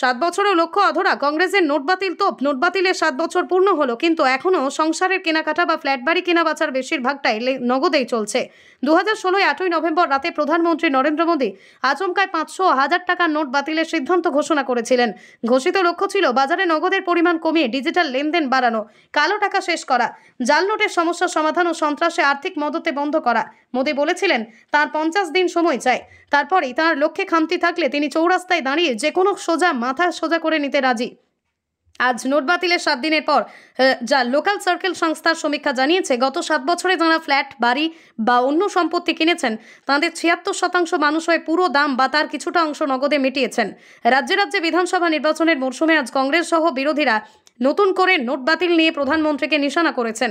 সাত বছরের লক্ষ্য অধরা কংগ্রেসের নোট বাতিল তোপ নোট বাতিলের সাত বছর পূর্ণ হলো কিন্তু এখনও সংসারের কেনাকাটা বা ফ্ল্যাট বাড়ি কেনা বাঁচার বেশিরভাগটাই নগদেই চলছে দু হাজার ষোলোই আটই নভেম্বর রাতে প্রধানমন্ত্রী নরেন্দ্র মোদী আচমকায় পাঁচশো হাজার টাকার নোট বাতিলের সিদ্ধান্ত ঘোষণা করেছিলেন ঘোষিত লক্ষ্য ছিল বাজারে নগদের পরিমাণ কমিয়ে ডিজিটাল লেনদেন বাড়ানো কালো টাকা শেষ করা জাল নোটের সমস্যা সমাধান ও সন্ত্রাসে আর্থিক মদতে বন্ধ করা মোদী বলেছিলেন তার পঞ্চাশ দিন সময় চাই তারপরেই তার লক্ষ্যে খামতি থাকলে তিনি চৌরাস্তায় দাঁড়িয়ে যে কোনো সোজা মাথা সোজা করে নিতে রাজি আজ নোট বাতিলের সাত দিনের পর যা লোকাল সার্কেল সংস্থার সমীক্ষা জানিয়েছে গত সাত বছরে যারা ফ্ল্যাট বাড়ি বা অন্য সম্পত্তি কিনেছেন তাঁদের ছিয়াত্তর শতাংশ মানুষ হয়ে পুরো দাম বা তার কিছুটা অংশ নগদে মিটিয়েছেন রাজ্যে রাজ্যে বিধানসভা নির্বাচনের মরশুমে আজ কংগ্রেস সহ বিরোধীরা নতুন করে নোট বাতিল নিয়ে প্রধানমন্ত্রীকে নিশানা করেছেন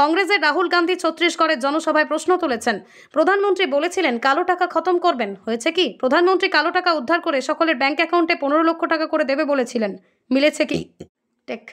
কংগ্রেসের রাহুল গান্ধী ছত্তিশগড়ের জনসভায় প্রশ্ন তুলেছেন প্রধানমন্ত্রী বলেছিলেন কালো টাকা খতম করবেন হয়েছে কি প্রধানমন্ত্রী কালো টাকা উদ্ধার করে সকলের ব্যাংক অ্যাকাউন্টে পনেরো লক্ষ টাকা করে দেবে বলেছিলেন মিলেছে কি টেক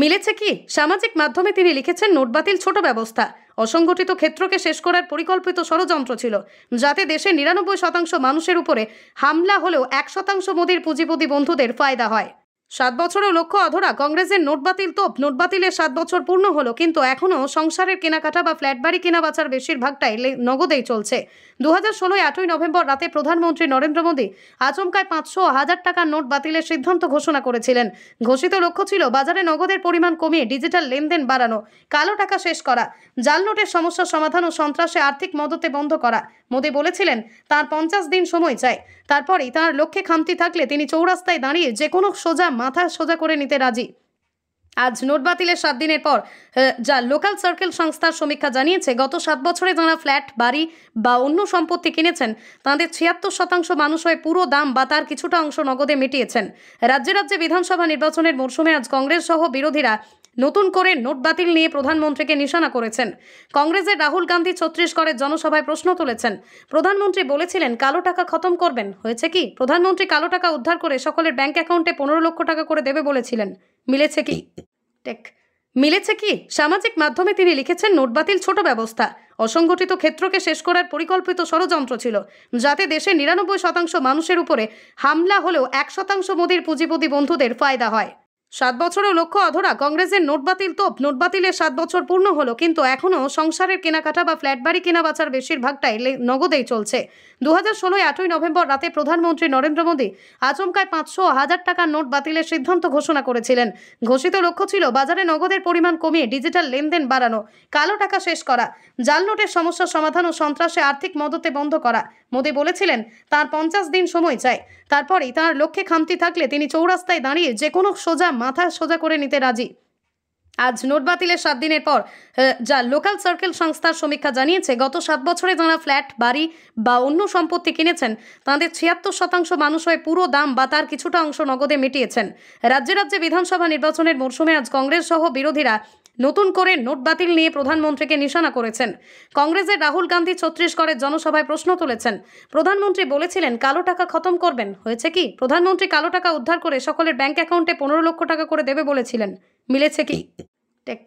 মিলেছে কি সামাজিক মাধ্যমে তিনি লিখেছেন নোট বাতিল ছোট ব্যবস্থা অসংগঠিত ক্ষেত্রকে শেষ করার পরিকল্পিত ষড়যন্ত্র ছিল যাতে দেশে নিরানব্বই শতাংশ মানুষের উপরে হামলা হলেও এক শতাংশ মোদির পুঁজিপতি বন্ধুদের ফায়দা হয় সাত বছরের লক্ষ্য অধরা কংগ্রেসের নোট বাতিল তোপ নোট বাতিলের সাত বছর পূর্ণ হলো কিন্তু এখনও সংসারের কেনাকাটা বা ফ্ল্যাট বাড়ি কেনা বাঁচার বেশিরভাগটাই নগদেই চলছে দু হাজার ষোলোই আটই নভেম্বর রাতে প্রধানমন্ত্রী নরেন্দ্র মোদী আচমকায় পাঁচশো হাজার টাকার নোট বাতিলের সিদ্ধান্ত ঘোষণা করেছিলেন ঘোষিত লক্ষ্য ছিল বাজারে নগদের পরিমাণ কমিয়ে ডিজিটাল লেনদেন বাড়ানো কালো টাকা শেষ করা জাল নোটের সমস্যা সমাধান ও সন্ত্রাসে আর্থিক মদতে বন্ধ করা মোদী বলেছিলেন তার পঞ্চাশ দিন সময় চায় তারপরেই তার লক্ষ্যে খামতি থাকলে তিনি চৌরাস্তায় দাঁড়িয়ে যে কোনো সোজা মাথা সোজা করে নিতে রাজি আজ নোট বাতিলের সাত দিনের পর যা লোকাল সার্কেল সংস্থার সমীক্ষা জানিয়েছে গত সাত বছরে যারা ফ্ল্যাট বাড়ি বা অন্য সম্পত্তি কিনেছেন তাঁদের ছিয়াত্তর শতাংশ মানুষ হয়ে পুরো দাম বা তার কিছুটা অংশ নগদে মিটিয়েছেন রাজ্যে রাজ্যে বিধানসভা নির্বাচনের মরশুমে আজ কংগ্রেস সহ বিরোধীরা নতুন করে নোট বাতিল নিয়ে প্রধানমন্ত্রীকে নিশানা করেছেন কংগ্রেসের রাহুল গান্ধী ছত্তিশগড়ের জনসভায় প্রশ্ন তুলেছেন প্রধানমন্ত্রী বলেছিলেন কালো টাকা খতম করবেন হয়েছে কি প্রধানমন্ত্রী কালো টাকা উদ্ধার করে সকলের ব্যাংক অ্যাকাউন্টে পনেরো লক্ষ টাকা করে দেবে বলেছিলেন মিলেছে কি টেক মিলেছে কি সামাজিক মাধ্যমে তিনি লিখেছেন নোট বাতিল ছোট ব্যবস্থা অসংগঠিত ক্ষেত্রকে শেষ করার পরিকল্পিত ষড়যন্ত্র ছিল যাতে দেশে নিরানব্বই শতাংশ মানুষের উপরে হামলা হলেও এক শতাংশ মোদির পুঁজিপতি বন্ধুদের ফায়দা হয় সাত বছরের লক্ষ্য অধরা কংগ্রেসের নোট বাতিল তোপ নোট বাতিলের সাত বছর পূর্ণ হলো কিন্তু এখনও সংসারের কেনাকাটা বা ফ্ল্যাট বাড়ি কেনা বাঁচার বেশিরভাগটাই নগদেই চলছে দু হাজার ষোলোই আটই নভেম্বর রাতে প্রধানমন্ত্রী নরেন্দ্র মোদী আচমকায় পাঁচশো হাজার টাকার নোট বাতিলের সিদ্ধান্ত ঘোষণা করেছিলেন ঘোষিত লক্ষ্য ছিল বাজারে নগদের পরিমাণ কমিয়ে ডিজিটাল লেনদেন বাড়ানো কালো টাকা শেষ করা জাল নোটের সমস্যা সমাধান ও সন্ত্রাসে আর্থিক মদতে বন্ধ করা মোদী বলেছিলেন তার পঞ্চাশ দিন সময় চায় তারপরেই তার লক্ষ্যে খামতি থাকলে তিনি চৌরাস্তায় দাঁড়িয়ে যে কোনো সোজা মাথা সোজা করে নিতে রাজি আজ নোট বাতিলের সাত দিনের পর যা লোকাল সার্কেল সংস্থার সমীক্ষা জানিয়েছে গত সাত বছরে যারা ফ্ল্যাট বাড়ি বা অন্য সম্পত্তি কিনেছেন তাঁদের ছিয়াত্তর শতাংশ মানুষ হয়ে পুরো দাম বা তার কিছুটা অংশ নগদে মিটিয়েছেন রাজ্যে রাজ্যে বিধানসভা নির্বাচনের মরশুমে আজ কংগ্রেস সহ বিরোধীরা নতুন করে নোট বাতিল নিয়ে প্রধানমন্ত্রীকে নিশানা করেছেন কংগ্রেসের রাহুল গান্ধী ছত্তিশগড়ের জনসভায় প্রশ্ন তুলেছেন প্রধানমন্ত্রী বলেছিলেন কালো টাকা খতম করবেন হয়েছে কি প্রধানমন্ত্রী কালো টাকা উদ্ধার করে সকলের ব্যাংক অ্যাকাউন্টে পনেরো লক্ষ টাকা করে দেবে বলেছিলেন মিলেছে কি টেক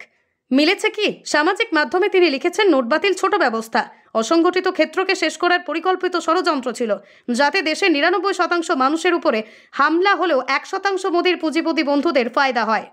মিলেছে কি সামাজিক মাধ্যমে তিনি লিখেছেন নোট বাতিল ছোট ব্যবস্থা অসংগঠিত ক্ষেত্রকে শেষ করার পরিকল্পিত ষড়যন্ত্র ছিল যাতে দেশের নিরানব্বই শতাংশ মানুষের উপরে হামলা হলেও এক শতাংশ মোদির পুঁজিপতি বন্ধুদের ফায়দা হয়